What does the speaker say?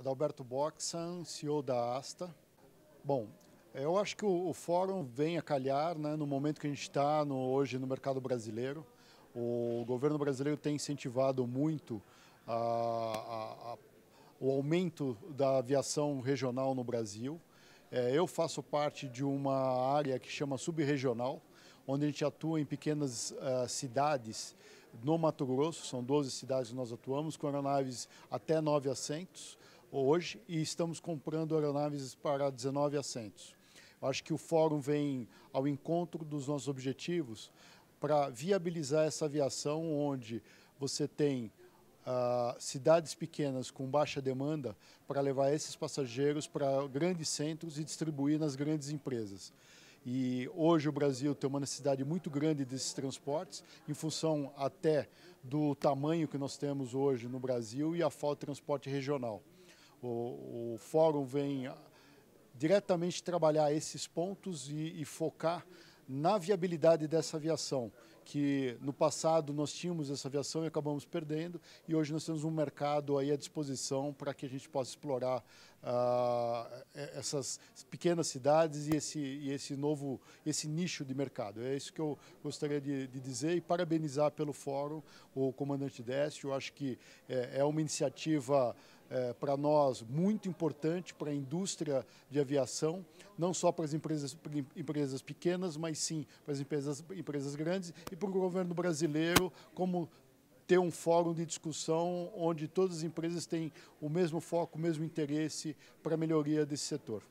Adalberto Boxan, CEO da Asta. Bom, eh, eu acho que o, o fórum vem a calhar né, no momento que a gente está hoje no mercado brasileiro. O governo brasileiro tem incentivado muito a, a, a, o aumento da aviação regional no Brasil. É, eu faço parte de uma área que chama subregional, onde a gente atua em pequenas uh, cidades no Mato Grosso, são 12 cidades que nós atuamos, com aeronaves até 9 assentos hoje e estamos comprando aeronaves para 19 assentos. Acho que o fórum vem ao encontro dos nossos objetivos para viabilizar essa aviação onde você tem ah, cidades pequenas com baixa demanda para levar esses passageiros para grandes centros e distribuir nas grandes empresas. E hoje o Brasil tem uma necessidade muito grande desses transportes, em função até do tamanho que nós temos hoje no Brasil e a falta de transporte regional. O, o fórum vem ah, diretamente trabalhar esses pontos e, e focar na viabilidade dessa aviação que no passado nós tínhamos essa aviação e acabamos perdendo, e hoje nós temos um mercado aí à disposição para que a gente possa explorar uh, essas pequenas cidades e esse, e esse novo esse nicho de mercado. É isso que eu gostaria de, de dizer e parabenizar pelo fórum o comandante Décio. Eu acho que é, é uma iniciativa é, para nós muito importante para a indústria de aviação, não só para as empresas, empresas pequenas, mas sim para as empresas, empresas grandes e para o governo brasileiro como ter um fórum de discussão onde todas as empresas têm o mesmo foco, o mesmo interesse para a melhoria desse setor.